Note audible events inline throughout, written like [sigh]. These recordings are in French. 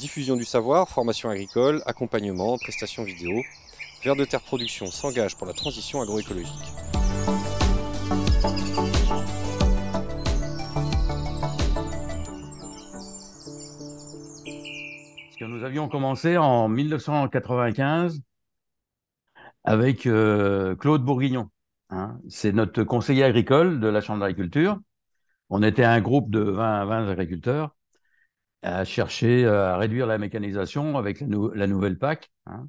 Diffusion du savoir, formation agricole, accompagnement, prestations vidéo. Vers de Terre Production s'engage pour la transition agroécologique. Nous avions commencé en 1995 avec euh, Claude Bourguignon. Hein. C'est notre conseiller agricole de la Chambre d'agriculture. On était un groupe de 20, 20 agriculteurs à chercher euh, à réduire la mécanisation avec la, nouvelle PAC. Hein.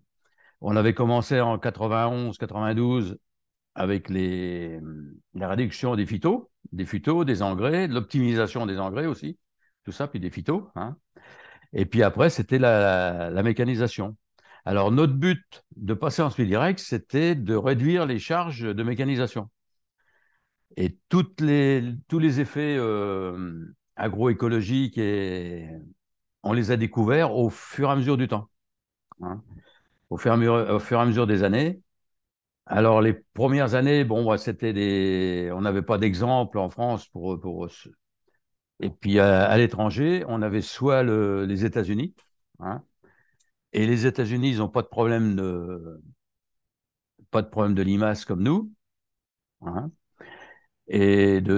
On avait commencé en 91-92 avec les, la réduction des phytos, des phytos, des engrais, l'optimisation des engrais aussi, tout ça, puis des phytos. Hein. Et puis après, c'était la, mécanisation. Alors, notre but de passer en suite direct, c'était de réduire les charges de mécanisation. Et toutes les, tous les effets euh, agroécologiques et on les a découverts au fur et à mesure du temps, hein. au, fur et à mesure, des années. Alors les premières années, bon, bah, c'était des, on n'avait pas d'exemple en France pour, pour et puis à, l'étranger, on avait soit les États-Unis, hein. et les États-Unis, ils n'ont pas de problème de pas de problème de limaces comme nous. Hein et de,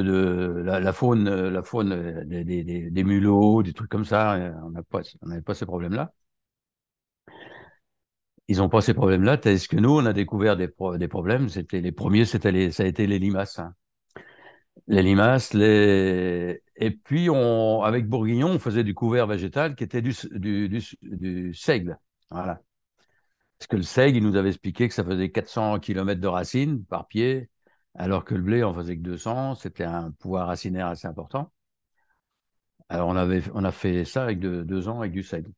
la, faune, euh, la faune euh, des, mulots, des trucs comme ça. On n'avait pas, ces problèmes-là. Ils n'ont pas ces problèmes-là, Est-ce que nous, on a découvert des, problèmes. C'était les premiers, c'était ça a été les limaces. Hein. Les limaces, les... et puis on, avec Bourguignon, on faisait du couvert végétal qui était du, seigle. Voilà. Parce que le seigle, il nous avait expliqué que ça faisait 400 km de racines par pied, alors que le blé, on faisait que 200, c'était un pouvoir racinaire assez important. Alors on, avait, on a fait ça avec deux ans avec du seigle.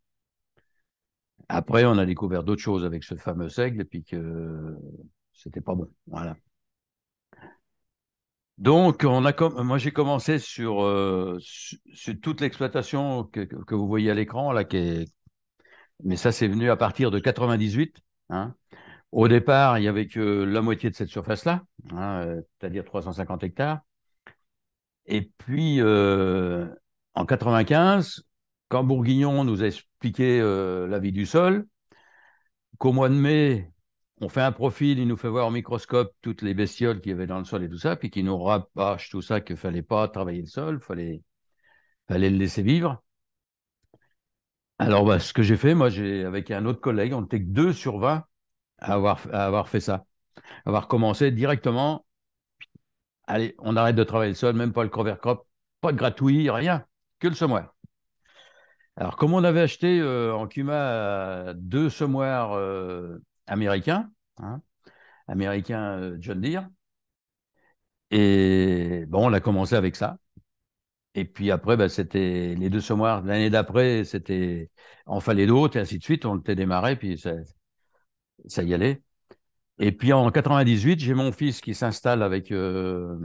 Après, on a découvert d'autres choses avec ce fameux seigle, et puis que c'était pas bon. Voilà. Donc, on a moi j'ai commencé sur, euh, toute l'exploitation que, vous voyez à l'écran là, mais ça c'est venu à partir de 98. Au départ, il n'y avait que la moitié de cette surface-là, hein, c'est-à-dire 350 hectares. Et puis, euh, en 95, quand Bourguignon nous a expliqué euh, la vie du sol, qu'au mois de mai, on fait un profil, il nous fait voir au microscope toutes les bestioles qu'il y avait dans le sol et tout ça, puis qu'il nous rapproche tout ça, qu'il ne fallait pas travailler le sol, il fallait, fallait le laisser vivre. Alors, bah, ce que j'ai fait, moi, j'ai avec un autre collègue, on était que 2 sur 20 avoir, avoir fait ça. avoir commencé directement. Allez, on arrête de travailler le sol, même pas le cover crop, pas de gratuit, rien, que le semoir. Alors, comme on avait acheté euh, en Cuma deux semoirs euh, américains, hein, américains euh, John Deere, et bon, on a commencé avec ça. Et puis après, bah, c'était les deux semoirs. L'année d'après, c'était en fallait d'autres, et ainsi de suite. On était démarré, puis c'est ça y allait. Et puis en 98, j'ai mon fils qui s'installe avec, euh,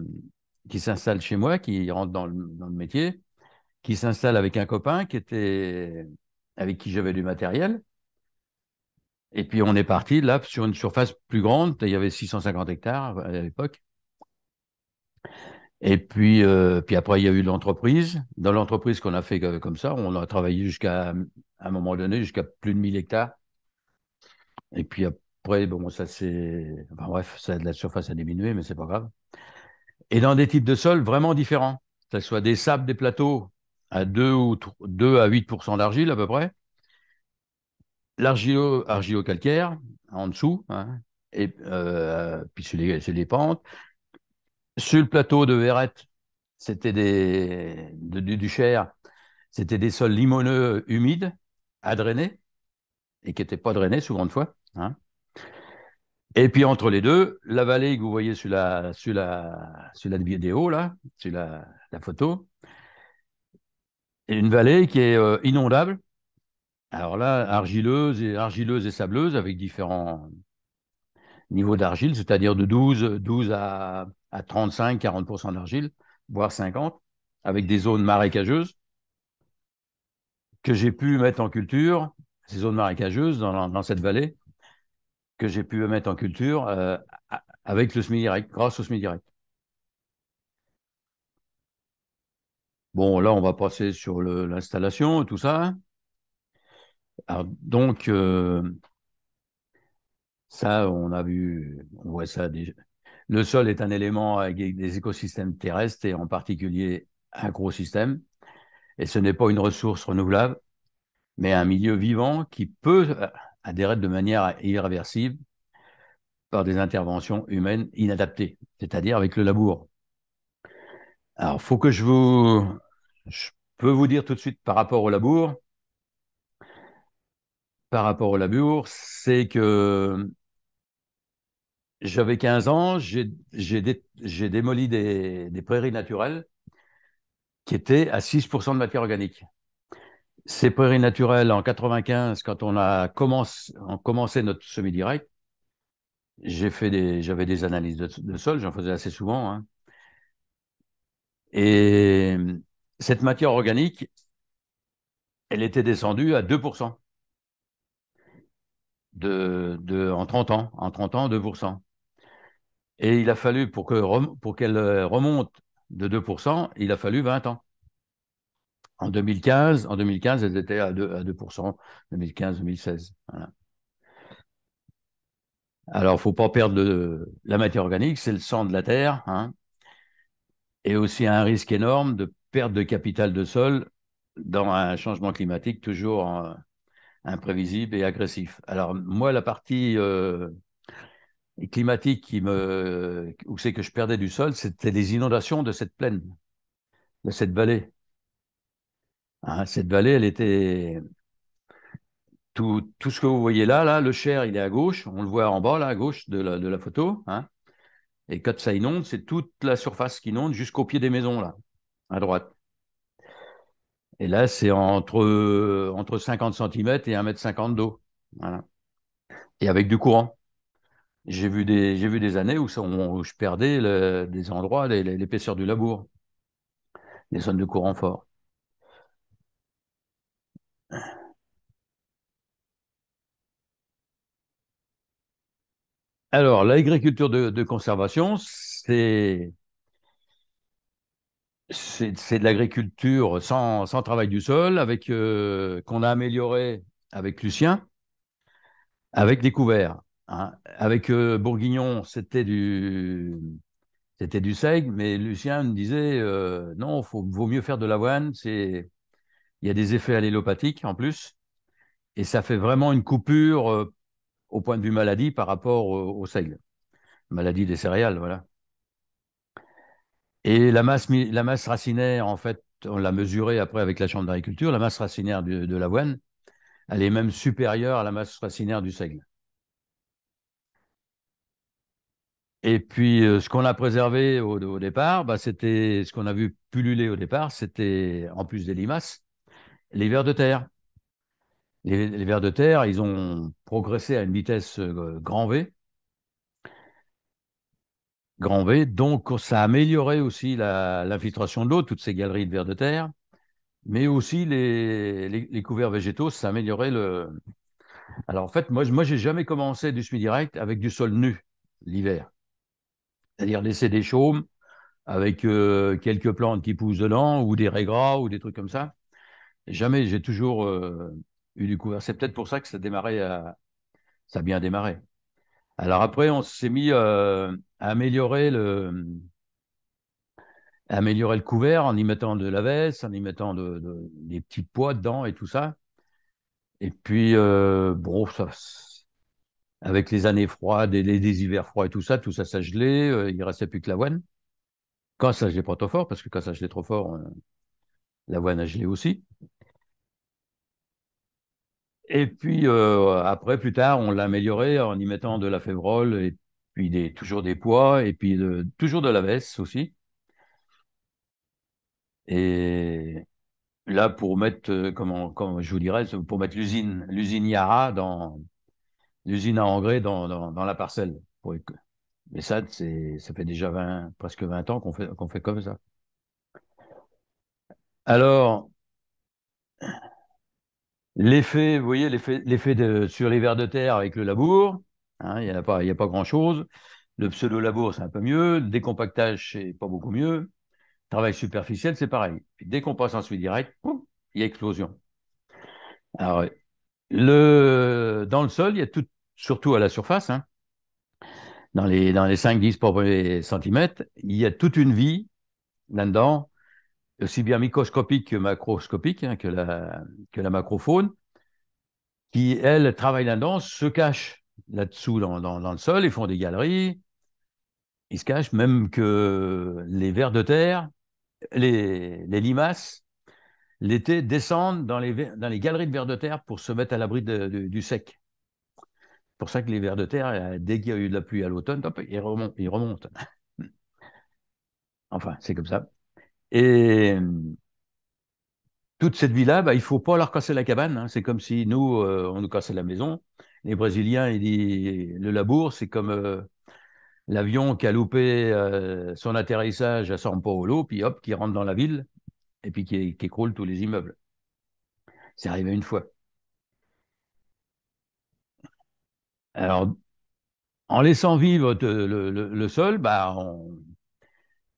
qui s'installe chez moi, qui rentre dans le, métier, qui s'installe avec un copain qui était avec qui j'avais du matériel. Et puis on est parti là sur une surface plus grande. Il y avait 650 hectares à l'époque. Et puis, euh, puis après, il y a eu l'entreprise. Dans l'entreprise qu'on a fait comme ça, on a travaillé jusqu'à un moment donné jusqu'à plus de 1000 hectares et puis après, bon, ça c'est. bref, ça, la surface a diminué, mais c'est pas grave. Et dans des types de sols vraiment différents, que ce soit des sables, des plateaux à 2, ou 2 à 8 d'argile à peu près, l'argilo-calcaire en dessous, hein, et euh, puis c'est les, pentes. Sur le plateau de Verrette, c'était des, du, Cher, c'était des sols limoneux humides à drainer et qui n'étaient pas drainés souvent de fois. Hein. et puis entre les deux, la vallée que vous voyez sur la, sur la, sur la vidéo, là, sur la, photo, est une vallée qui est euh, inondable. Alors là, argileuse et, argileuse et sableuse avec différents niveaux d'argile, c'est-à-dire de 12, 12 à, 35-40% d'argile, voire 50, avec des zones marécageuses que j'ai pu mettre en culture, ces zones marécageuses dans, dans cette vallée, que j'ai pu mettre en culture euh, avec le semi direct, grâce au semi direct. Bon, là, on va passer sur l'installation et tout ça. donc, euh, ça, on a vu, on voit ça déjà. Le sol est un élément avec des écosystèmes terrestres et en particulier un gros système. Et ce n'est pas une ressource renouvelable, mais un milieu vivant qui peut Adhérer de manière irréversible par des interventions humaines inadaptées, c'est-à-dire avec le labour. Alors, faut que je vous. Je peux vous dire tout de suite par rapport au labour. Par rapport au labour, c'est que j'avais 15 ans, j'ai démoli des, des, prairies naturelles qui étaient à 6% de matière organique. Ces prairies naturelles, en 95, quand on a commencé, notre semi direct, j'ai fait des, j'avais des analyses de, sol, j'en faisais assez souvent. Hein. Et cette matière organique, elle était descendue à 2% en 30 ans. En 30 ans, 2%. Et il a fallu, pour, que, pour qu'elle remonte de 2%, il a fallu 20 ans. En 2015, en 2015 elles étaient à 2, à 2% 2015-2016. Alors, il ne faut pas perdre la matière organique, c'est le sang de la terre. Hein. Et aussi un risque énorme de perte de capital de sol dans un changement climatique toujours euh, imprévisible et agressif. Alors, moi, la partie euh, climatique qui me, où c'est que je perdais du sol, c'était les inondations de cette plaine, de cette vallée. Ah, cette vallée, elle était. Tout, ce que vous voyez là, là, le Cher, il est à gauche, on le voit en bas, à gauche de la, photo. Hein. Et quand ça inonde, c'est toute la surface qui inonde jusqu'au pied des maisons, là, à droite. Et là, c'est entre, entre 50 cm et 1,50 m d'eau. Et avec du courant. J'ai vu, des, vu des années où, je perdais des endroits, l'épaisseur du labour, les zones de courant fort. Alors, l'agriculture de, conservation, c'est c'est de l'agriculture sans, travail du sol, avec euh, qu'on a amélioré avec Lucien, avec des couverts. Hein. Avec euh, Bourguignon, c'était du c'était du seigle, mais Lucien me disait euh, non, faut, vaut mieux faire de l'avoine, c'est il y a des effets allélopathiques en plus. Et ça fait vraiment une coupure euh, au point de vue maladie par rapport au, seigle. Maladie des céréales, voilà. Et la masse, la masse racinaire, en fait, on l'a mesurée après avec la chambre d'agriculture, la masse racinaire de, l'avoine, elle est même supérieure à la masse racinaire du seigle. Et puis, euh, ce qu'on a préservé au, départ, bah, c'était ce qu'on a vu pulluler au départ, c'était en plus des limaces, les vers de terre. Les, vers de terre, ils ont progressé à une vitesse euh, grand V. Grand V, donc ça a amélioré aussi l'infiltration de l'eau, toutes ces galeries de vers de terre, mais aussi les, couverts végétaux, ça a amélioré le. Alors en fait, moi, moi j'ai jamais commencé du semi-direct avec du sol nu l'hiver. C'est-à-dire laisser des chaumes avec euh, quelques plantes qui poussent dedans ou des raies ou des trucs comme ça. Jamais, j'ai toujours euh, eu du couvert. C'est peut-être pour ça que ça ça a bien démarré. Alors après, on s'est mis euh, à améliorer le améliorer le couvert en y mettant de la veste, en y mettant de, des petits poids dedans et tout ça. Et puis, euh, avec les années froides et les, hivers froids et tout ça, tout ça, ça gelé, il ne restait plus que l'avoine. Quand ça gelait pas trop fort, parce que quand ça gelait trop fort, l'avoine a gelé aussi. Et puis euh, après, plus tard, on l'a amélioré en y mettant de la févrole et puis des, toujours des pois et puis toujours de la veste aussi. Et là, pour mettre, euh, comment, comment je vous dirais, pour mettre l'usine, l'usine Yara dans l'usine à engrais dans, dans, la parcelle. Pour, mais ça, c'est, ça fait déjà 20, presque 20 ans qu'on fait, qu'on fait comme ça. Alors, L'effet, vous voyez, l'effet sur les vers de terre avec le labour, hein, il n'y a pas, a pas grand-chose. Le pseudo-labour, c'est un peu mieux. Le décompactage, c'est pas beaucoup mieux. Travail superficiel, c'est pareil. dès qu'on passe en suite direct, il y a explosion. Alors, le, dans le sol, il y a tout, surtout à la surface, hein, dans les, dans les 5-10 centimètres, il y a toute une vie là-dedans aussi bien microscopique que macroscopique, hein, que, la, que la macrofaune, qui, elle, travaille là-dedans, se cache là-dessous dans, dans, dans, le sol, ils font des galeries, ils se cachent, même que les vers de terre, les, limaces, l'été, descendent dans les, dans les galeries de vers de terre pour se mettre à l'abri du sec. C'est pour ça que les vers de terre, euh, dès qu'il y a eu de la pluie à l'automne, ils remontent. Ils remontent. enfin, c'est comme ça. Et toute cette vie-là, bah, il ne faut pas leur casser la cabane. Hein. C'est comme si nous, euh, on nous cassait la maison. Les Brésiliens, ils disent, le labour, c'est comme euh, l'avion qui a loupé euh, son atterrissage à São Paulo, puis hop, qui rentre dans la ville et puis qui, écroule tous les immeubles. C'est arrivé une fois. Alors, en laissant vivre le, le sol, bah, on,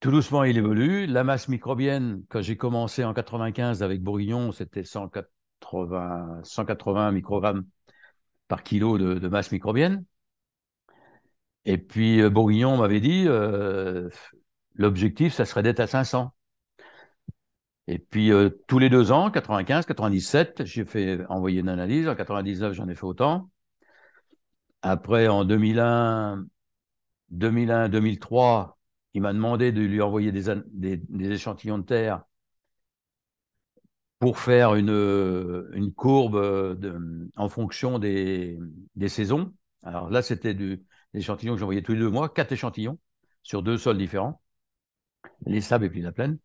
tout doucement, il évolue. La masse microbienne, quand j'ai commencé en 95 avec Bourguignon, c'était 180, microgrammes par kilo de, masse microbienne. Et puis euh, Bourguignon m'avait dit, euh, l'objectif, ça serait d'être à 500. Et puis euh, tous les deux ans, 95, 97, j'ai fait envoyer une analyse. En 99, j'en ai fait autant. Après, en 2001, 2001, 2003, il m'a demandé de lui envoyer des, échantillons de terre pour faire une, courbe en fonction des, saisons. Alors là, c'était des échantillons que j'envoyais tous les deux mois, quatre échantillons sur deux sols différents, les sables et puis la plaine.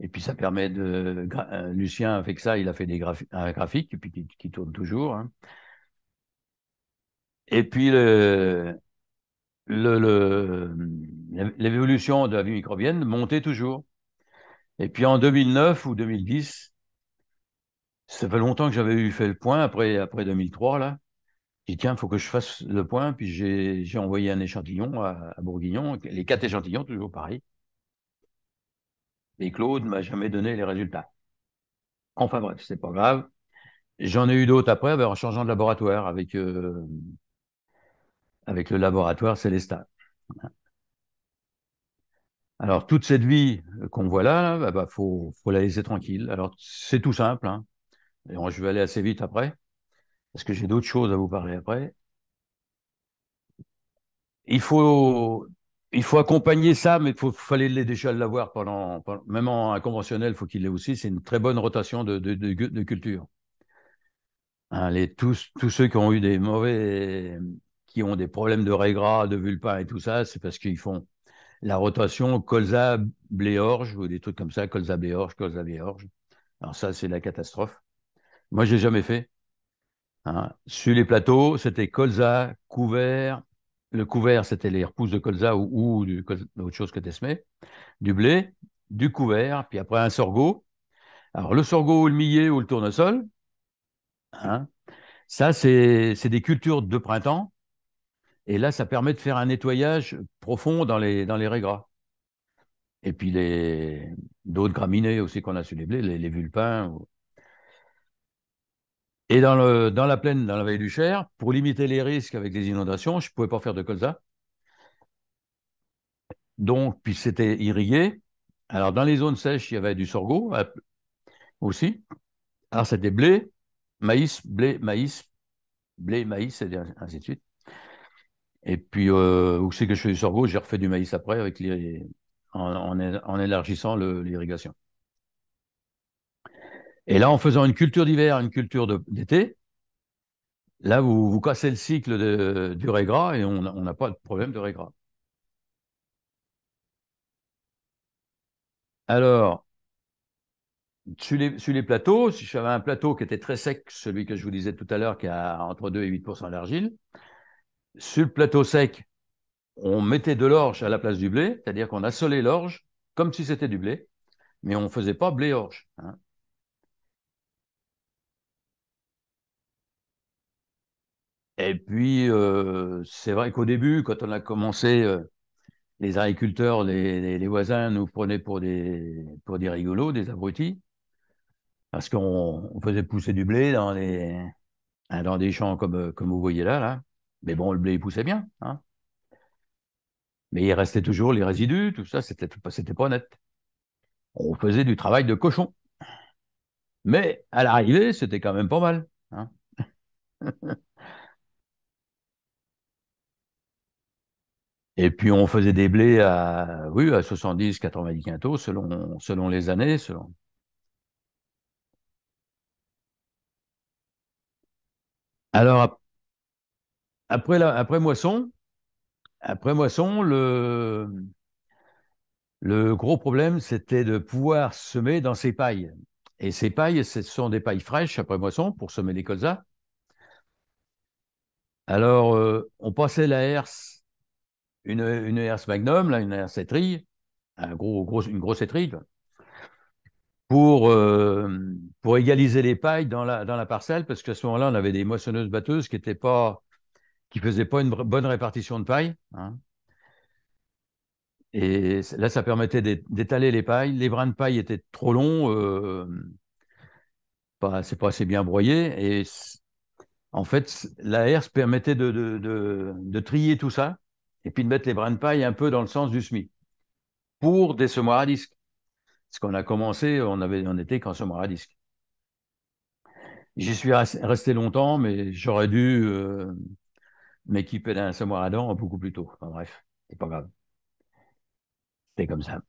Et puis ça permet de. Euh, Lucien avec ça, il a fait des graphiques qui, tourne toujours. Hein. Et puis le, l'évolution le, l'évolution de la vie microbienne montait toujours. Et puis en 2009 ou 2010, ça fait longtemps que j'avais eu fait le point, après, après 2003, là. J'ai tiens, il faut que je fasse le point. Puis j'ai envoyé un échantillon à, Bourguignon, les quatre échantillons, toujours pareil. Et Claude m'a jamais donné les résultats. Enfin bref, c'est pas grave. J'en ai eu d'autres après, ben, en changeant de laboratoire avec euh, avec le laboratoire Célestat. Alors, toute cette vie qu'on voit là, il bah, bah faut, la laisser tranquille. Alors, c'est tout simple. Hein. Et je vais aller assez vite après, parce que j'ai d'autres choses à vous parler après. Il faut, il faut accompagner ça, mais il fallait déjà l'avoir pendant, Même en conventionnel, il faut qu'il l'ait aussi. C'est une très bonne rotation de, culture. Hein, tous ceux qui ont eu des mauvais qui ont des problèmes de régras, de vulpin et tout ça, c'est parce qu'ils font la rotation colza orge ou des trucs comme ça, colza orge colza orge Alors ça, c'est la catastrophe. Moi, j'ai jamais fait. Hein. Sur les plateaux, c'était colza couvert. Le couvert, c'était les repousses de colza ou, autre chose que semé, du blé, du couvert, puis après un sorgho. Alors le sorgho ou le millet ou le tournesol, hein. ça, c'est des cultures de printemps et là, ça permet de faire un nettoyage profond dans les, dans les Et puis les d'autres graminées aussi qu'on a sur les blés, les, vulpins. Et dans, le, dans la plaine, dans la vallée du Cher, pour limiter les risques avec les inondations, je ne pouvais pas faire de colza. Donc, puis c'était irrigué. Alors, dans les zones sèches, il y avait du sorgho euh, aussi. Alors, c'était blé, maïs, blé, maïs, blé, maïs, et ainsi de suite. Et puis, vous euh, savez que je fais du sorgho, j'ai refait du maïs après en, élargissant l'irrigation. Et là, en faisant une culture d'hiver, une culture d'été, là, vous, cassez le cycle du régras et on n'a pas de problème de régras. Alors, sur les, sur les, plateaux, si j'avais un plateau qui était très sec, celui que je vous disais tout à l'heure, qui a entre 2 et 8 d'argile, sur le plateau sec, on mettait de l'orge à la place du blé, c'est-à-dire qu'on assolait l'orge comme si c'était du blé, mais on ne faisait pas blé-orge. Hein. Et puis, euh, c'est vrai qu'au début, quand on a commencé, euh, les agriculteurs, les, voisins nous prenaient pour des, pour des rigolos, des abrutis, parce qu'on faisait pousser du blé dans, les, des champs comme, euh, comme vous voyez là. là. Mais bon, le blé, il poussait bien. Hein. Mais il restait toujours les résidus, tout ça, c'était pas honnête. On faisait du travail de cochon. Mais à l'arrivée, c'était quand même pas mal. Hein. [laughs] Et puis on faisait des blés à, oui, à 70, 90 quintaux selon, selon les années. Selon... Alors après, moisson, après moisson, le, le gros problème, c'était de pouvoir semer dans ces pailles. Et ces pailles, ce sont des pailles fraîches après moisson pour semer les colzas. Alors, euh, on passait la herse, une, une herse magnum, là, une herse étrille, une grosse étrille, pour, euh, pour égaliser les pailles dans la, dans la parcelle, parce qu'à ce moment-là, on avait des moissonneuses batteuses qui n'étaient pas qui ne faisait pas une bonne répartition de paille. Hein. Et là, ça permettait d'étaler les pailles. Les brins de paille étaient trop longs, euh, pas, c'est pas assez bien broyé. Et en fait, la herse permettait de, de, trier tout ça et puis de mettre les brins de paille un peu dans le sens du SMI pour des semoirs à disque. Ce qu'on a commencé, on, avait, on était qu'en semoir à disque. J'y suis resté longtemps, mais j'aurais dû euh, mais qui pète un semoir à dents beaucoup plus tôt. bref, c'est pas grave. C'était comme ça.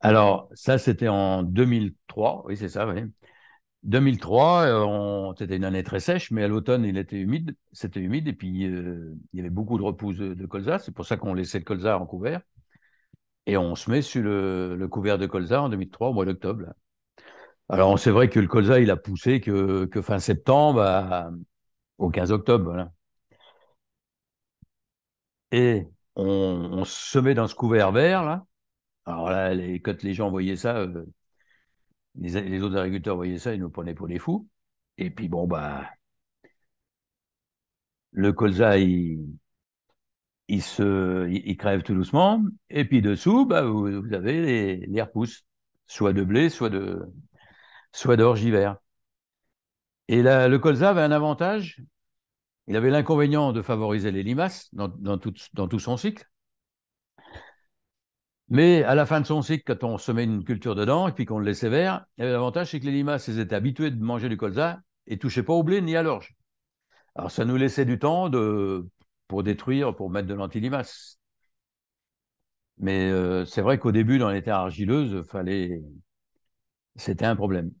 Alors, ça, c'était en 2003. Oui, c'est ça, oui. 2003, euh, c'était une année très sèche, mais à l'automne, il était humide. C'était humide et puis euh, il y avait beaucoup de repousse de, colza. C'est pour ça qu'on laissait le colza en couvert. Et on se met sur le, couvert de colza en 2003, au mois d'octobre. Alors, c'est vrai que le colza, il a poussé que, fin septembre au 15 octobre. Voilà et on, se met dans ce couvert vert, là. Alors là, les, quand les gens voyaient ça, euh, les, autres agriculteurs voyaient ça, ils nous prenaient pour des fous. Et puis bon, bah, le colza, il, il se, il, crève tout doucement. Et puis dessous, bah, vous, avez les, repousses, soit de blé, soit de, soit d'orge hiver. Et là, le colza avait un avantage, il avait l'inconvénient de favoriser les limaces dans, tout, son cycle. Mais à la fin de son cycle, quand on semait une culture dedans et puis qu'on le laissait vert, l'avantage, c'est que les limaces, elles étaient habituées de manger du colza et touchaient pas au blé ni à l'orge. Alors ça nous laissait du temps de, pour détruire, pour mettre de l'antilimace. Mais euh, c'est vrai qu'au début, dans les terres argileuses, fallait... c'était un problème.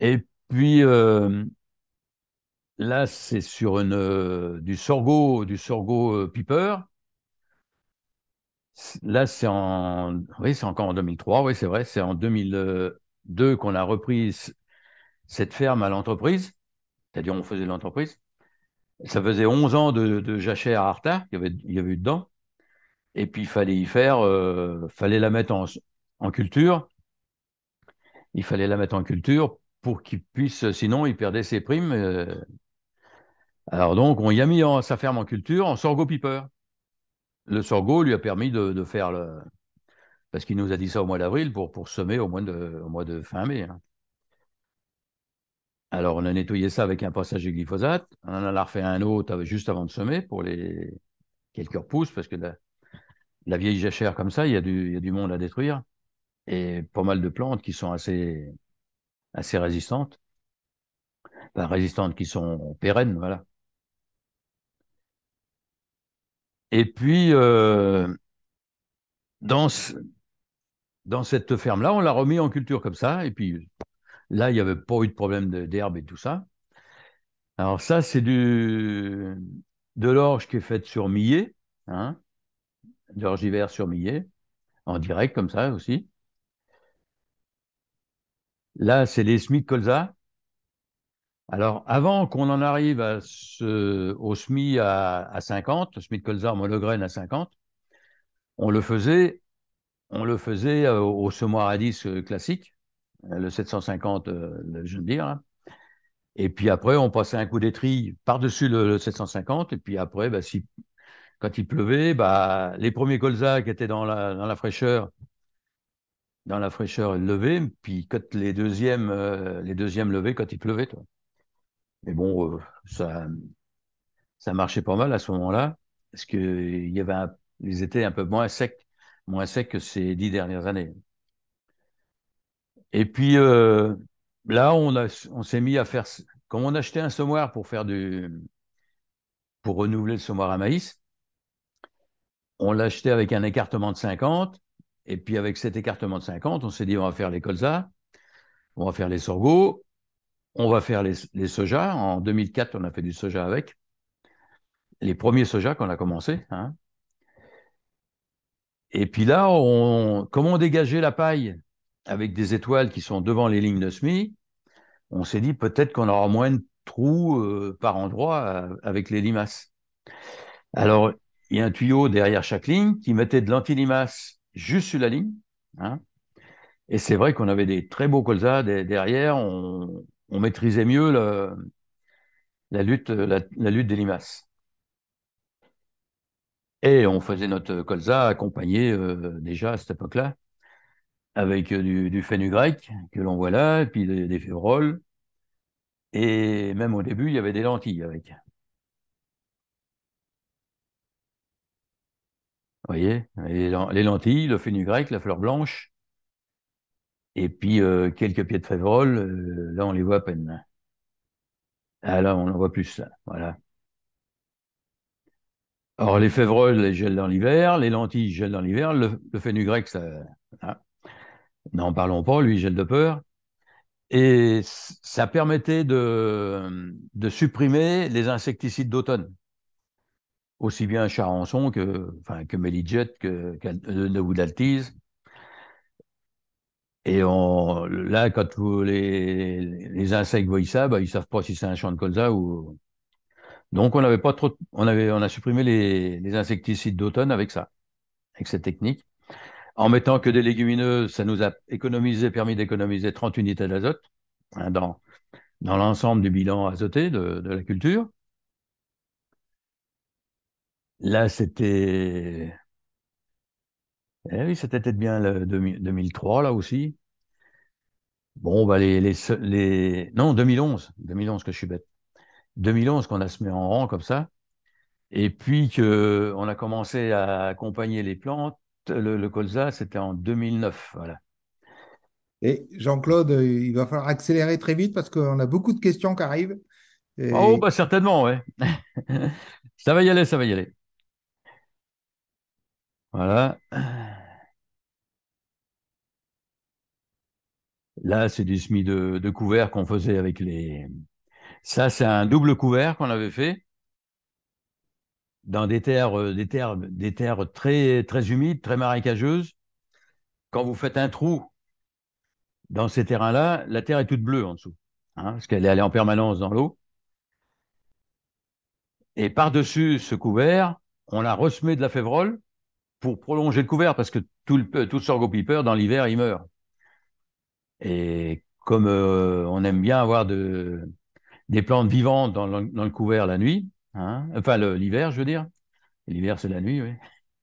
Et puis, euh, Là, c'est sur une, euh, du sorgho, du sorgho euh, piper. Là, c'est en, oui, c'est encore en 2003, oui, c'est vrai, c'est en 2002 qu'on a repris cette ferme à l'entreprise, c'est-à-dire on faisait l'entreprise. Ça faisait 11 ans de, de jachère à Arta, il y avait, eu dedans. Et puis, il fallait y faire, euh, fallait la mettre en, culture. Il fallait la mettre en culture pour qu'il puisse, sinon, il perdait ses primes. Alors donc, on y a mis en, hein, sa ferme en culture en sorgho piper. Le sorgho lui a permis de, faire le. Parce qu'il nous a dit ça au mois d'avril pour, semer au mois de, mois de fin mai. Hein. Alors, on a nettoyé ça avec un passage de glyphosate. On en a refait un autre euh, juste avant de semer pour les quelques repousses, parce que la, vieille jachère comme ça, il y, a du, monde à détruire. Et pas mal de plantes qui sont assez, assez résistantes. Ben, résistantes qui sont pérennes, voilà. Et puis, euh, dans, cette ferme-là, on l'a remis en culture comme ça. Et puis, là, il n'y avait pas eu de problème d'herbe et tout ça. Alors, ça, c'est de l'orge qui est faite sur millet, hein, de l'orge hiver sur millet, en direct comme ça aussi. Là, c'est les semis colza. Alors, avant qu'on en arrive au SMI à, 50, au SMI de colza monograine à 50, on le faisait, on le faisait euh, au, semoir à 10 euh, classique, euh, le 750, je veux dire. Hein. Et puis après, on passait un coup d'étrille par-dessus le, 750. Et puis après, bah, quand il pleuvait, bah, les premiers colzas qui étaient dans la, dans la fraîcheur, dans la fraîcheur levée, puis quand les deuxièmes, les deuxièmes levés quand il pleuvait. Toi. Mais bon, euh, ça, ça marchait pas mal à ce moment-là, parce qu'ils y avait étaient un peu moins secs, moins secs que ces dix dernières années. Et puis euh, là, on, on s'est mis à faire, comme on achetait un semoir pour faire du, pour renouveler le semoir à maïs, on l'a acheté avec un écartement de 50. Et puis avec cet écartement de 50, on s'est dit on va faire les colzas, on va faire les sorgho, on va faire les, sojas. En 2004, on a fait du soja avec. Les premiers sojas qu'on a commencé. Hein. Et puis là, on, comment dégager la paille avec des étoiles qui sont devant les lignes de semis On s'est dit peut-être qu'on aura moins de trous euh, par endroit euh, avec les limaces. Alors, il y a un tuyau derrière chaque ligne qui mettait de l'antilimace juste sur la ligne. Hein. Et c'est vrai qu'on avait des très beaux colzas derrière. On, on maîtrisait mieux la, lutte, la, lutte des limaces. Et on faisait notre colza accompagné euh, déjà à cette époque-là avec du, du grec que l'on voit là, et puis des, févroles. Et même au début, il y avait des lentilles avec. Vous voyez les, lentilles, le fenugrec, grec, la fleur blanche, et puis, euh, quelques pieds de févrole, euh, là, on les voit à peine. Ah, là, on en voit plus, Voilà. Alors, les févroles, les gèlent dans l'hiver, les lentilles gèlent dans l'hiver, le, le fenugrec, ça. Hein. N'en parlons pas, lui, gèle de peur. Et ça permettait de, supprimer les insecticides d'automne, aussi bien Charançon que, enfin, que Neboudaltise, que, et là, quand les, insectes voient ça, bah, ils ne savent pas si c'est un champ de colza ou. Donc, on pas trop. On, avait, on a supprimé les, insecticides d'automne avec ça, avec cette technique. En mettant que des légumineuses, ça nous a économisé, permis d'économiser 30 unités d'azote hein, dans, dans l'ensemble du bilan azoté de la culture. Là, c'était eh oui, c'était peut-être bien le 2003, là aussi. Bon, va bah, les, Non, 2011. 2011 que je suis bête. 2011 qu'on a semé en rang comme ça. Et puis qu'on a commencé à accompagner les plantes. Le, colza, c'était en 2009. Voilà. Et Jean-Claude, euh, il va falloir accélérer très vite parce qu'on a beaucoup de questions qui arrivent. Oh, bah certainement, oui. [laughs] ça va y aller, ça va y aller. Voilà. Là, c'est du semis de, couvert qu'on faisait avec les. Ça, c'est un double couvert qu'on avait fait dans des terres, euh, des terres, des terres très, très humides, très marécageuses. Quand vous faites un trou dans ces terrains-là, la terre est toute bleue en dessous, hein, parce qu'elle est allée en permanence dans l'eau. Et par-dessus ce couvert, on a ressemé de la févrole pour prolonger le couvert, parce que tout, le, tout le sorgho dans l'hiver, il meurt. Et comme euh, on aime bien avoir des plantes vivantes dans le, couvert la nuit, hein, enfin l'hiver, je veux dire. L'hiver, c'est la nuit, oui.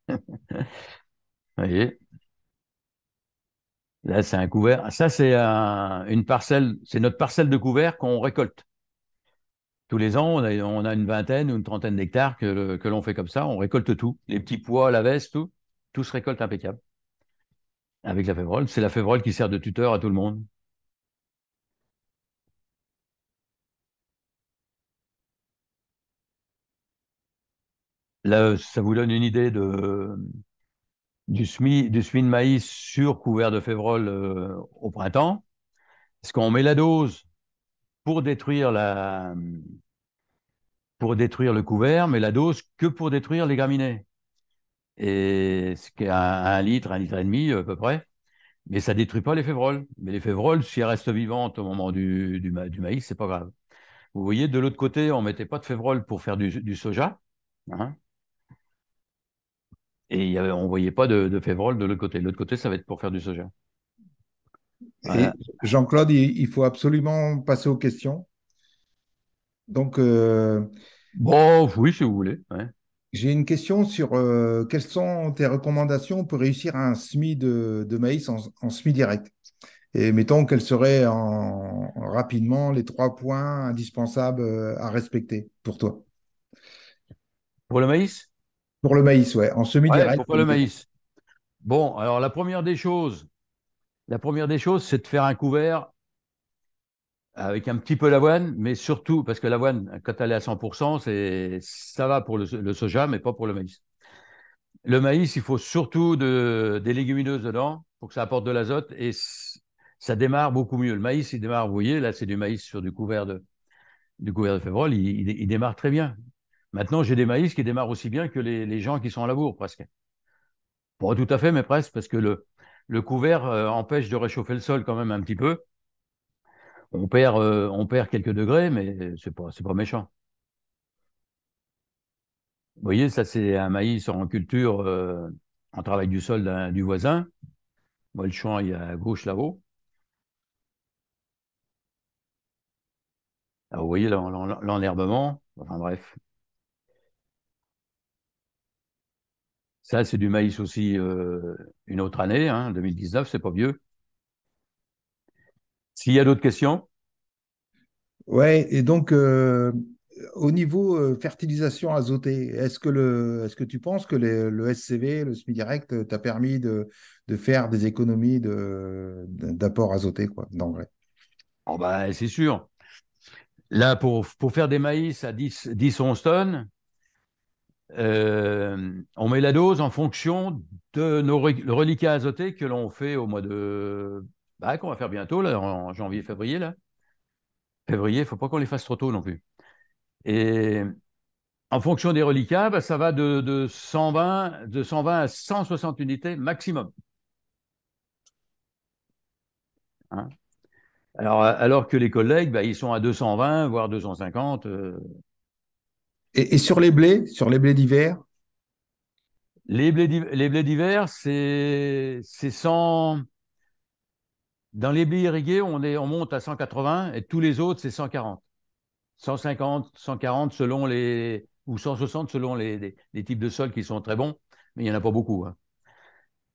Vous voyez Là, c'est un couvert. Ça, c'est une parcelle, c'est notre parcelle de couvert qu'on récolte. Tous les ans, on a, une vingtaine ou une trentaine d'hectares que l'on fait comme ça. On récolte tout. Les petits pois, la veste, tout. Tout se récolte impeccable avec la févrole. C'est la févrole qui sert de tuteur à tout le monde. Là, ça vous donne une idée de, du, semis, de maïs sur couvert de févrole euh, au printemps. Est-ce qu'on met la dose pour détruire, la, pour détruire le couvert, mais la dose que pour détruire les graminées et ce qui est un, litre, un litre et demi à peu près. Mais ça détruit pas les févroles. Mais les févroles, si elles restent vivantes au moment du, du, du maïs, c'est pas grave. Vous voyez, de l'autre côté, on mettait pas de févrole pour faire du, soja. Hein. et y avait, on voyait pas de, de févrole de l'autre côté. De l'autre côté, ça va être pour faire du soja. Jean-Claude, il, faut absolument passer aux questions. Donc. Euh, bon, oui, si vous voulez. Ouais. J'ai une question sur euh, quelles sont tes recommandations pour réussir un semis de, maïs en, semis direct Et mettons, quels seraient rapidement les trois points indispensables euh, à respecter pour toi Pour le maïs Pour le maïs, ouais, en semi direct. Pour le maïs Bon, alors la première des choses, la première des choses, c'est de faire un couvert avec un petit peu d'avoine, mais surtout parce que l'avoine, quand elle est à 100%, c'est, ça va pour le, soja, mais pas pour le maïs. Le maïs, il faut surtout des légumineuses dedans pour que ça apporte de l'azote et ça démarre beaucoup mieux. Le maïs, il démarre, vous voyez, là, c'est du maïs sur du couvert de, du couvert de févrole, il, démarre très bien. Maintenant, j'ai des maïs qui démarrent aussi bien que les, gens qui sont en labour, presque. Pas tout à fait, mais presque, parce que le, le couvert euh, empêche de réchauffer le sol quand même un petit peu on perd, euh, on perd quelques degrés, mais c'est pas, pas méchant. Vous voyez, ça c'est un maïs en culture, euh, en travail du sol du voisin. Moi, le champ, il a à gauche là-haut. Ah, vous voyez l'enherbement, enfin bref. Ça, c'est du maïs aussi euh, une autre année, hein, 2019, c'est pas vieux. S'il y a d'autres questions Oui, et donc euh, au niveau euh, fertilisation azotée, est-ce que, est que tu penses que le SCV, le semi direct, euh, t'a permis de, faire des économies de, d'apport azoté quoi, d'engrais oh, bah, C'est sûr. Là, pour, faire des maïs à 10-11 tonnes, on met la dose en fonction de nos reliquats azotés que l'on fait au mois de bah, qu'on va faire bientôt, là, en janvier, février. Là. Février, il ne faut pas qu'on les fasse trop tôt non plus. Et en fonction des reliquats, bah, ça va de, 120, de à 160 unités maximum. Hein? alors, alors que les collègues, bah, ils sont à 220, voire 250. Euh. Et, sur les blés, sur les blés d'hiver les blés, les blés d'hiver, c'est 100, dans les billes irrigués, on, monte à 180 et tous les autres, c'est 140. 150, 140 selon les, ou 160 selon les, types de sols qui sont très bons, mais il n'y en a pas beaucoup. Hein.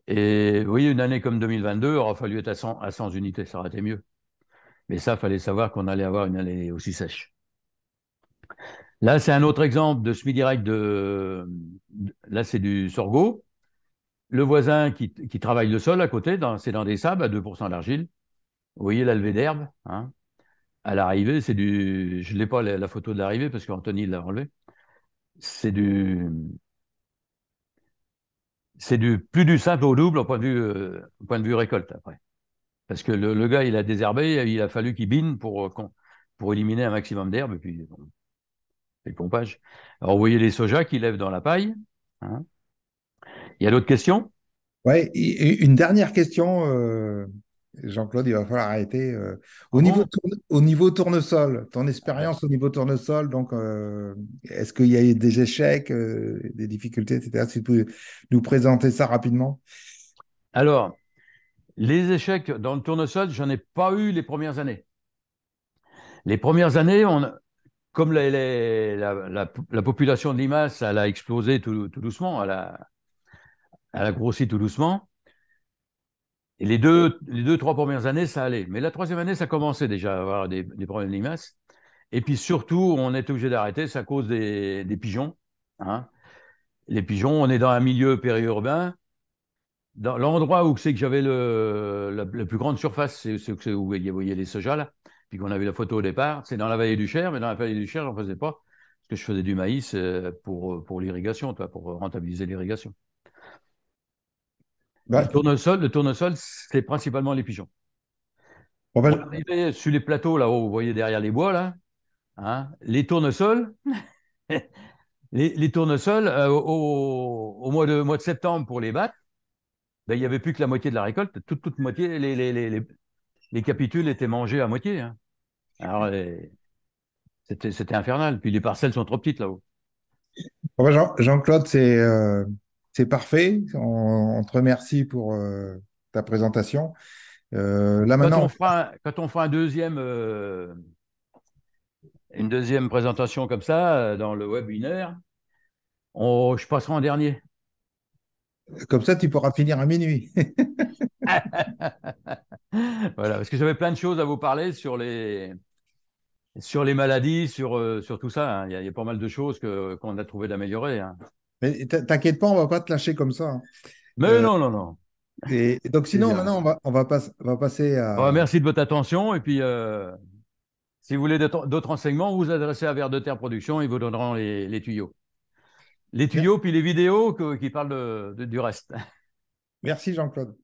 Et vous voyez, une année comme 2022 aura fallu être à 100, unités, ça aurait été mieux. Mais ça, il fallait savoir qu'on allait avoir une année aussi sèche. Là, c'est un autre exemple de semi-direct de. Là, c'est du sorgho. Le voisin qui, travaille le sol à côté, c'est dans des sables à 2% d'argile. Vous voyez la levée d'herbe hein. À l'arrivée, c'est du. Je n'ai pas la, photo de l'arrivée parce qu'Anthony l'a enlevée. C'est du. C'est du, plus du simple au double au point de vue, euh, point de vue récolte après. Parce que le, gars, il a désherbé, il a fallu qu'il bine pour, euh, pour éliminer un maximum d'herbe. Et puis, c'est le pompage. Alors, vous voyez les sojas qui lèvent dans la paille. Hein. Il y a d'autres questions Oui, une dernière question, euh, Jean-Claude, il va falloir arrêter. Euh, au, niveau au niveau tournesol, ton expérience au niveau tournesol, donc euh, est-ce qu'il y a eu des échecs, des difficultés, etc. Si tu peux nous présenter ça rapidement Alors, les échecs dans le tournesol, j'en ai pas eu les premières années. Les premières années, on, comme la, population de Limas, elle a explosé tout, tout doucement, elle a, elle a grossi tout doucement. Et les deux, les deux, trois premières années, ça allait. Mais la troisième année, ça commençait déjà à avoir des, problèmes de limaces. Et puis surtout, on est obligé d'arrêter, c'est à cause des, pigeons. Hein. Les pigeons, on est dans un milieu périurbain. Dans l'endroit où c'est que j'avais le, la, plus grande surface, c'est où vous voyez les soja là, puis qu'on avait la photo au départ, c'est dans la vallée du Cher, mais dans la vallée du Cher, j'en faisais pas, parce que je faisais du maïs euh, pour, pour l'irrigation, pour rentabiliser l'irrigation. Bah, le tournesol, le c'est principalement les pigeons. On va on sur les plateaux là-haut, vous voyez derrière les bois là, hein, les tournesols, [laughs] les, tournesols euh, au, mois, de, mois de septembre pour les battre, ben, il n'y avait plus que la moitié de la récolte, toute, toute moitié, les, les, les, capitules étaient mangés à moitié. Hein. Alors c'était infernal, puis les parcelles sont trop petites là-haut. Jean-Claude, c'est euh, c'est parfait. On, te remercie pour euh, ta présentation. Euh, là maintenant, quand on, fera deuxième, euh, une deuxième présentation comme ça dans le webinaire, je passerai en dernier. Comme ça, tu pourras finir à minuit. [laughs] voilà, parce que j'avais plein de choses à vous parler sur les, sur les maladies, sur, sur tout ça. Hein. Il, y a, pas mal de choses qu'on a trouvé d'améliorer. Hein. Mais t'inquiète pas, on va pas te lâcher comme ça. Hein. Mais euh, non, non, non. donc sinon, maintenant, on va, on va, passer à... Bah, merci de votre attention. Et puis, euh, si vous voulez d'autres enseignements, vous vous adressez à Vert de Terre Production, ils vous donneront les, tuyaux. Les tuyaux, puis les vidéos qui parlent du reste. Merci Jean-Claude.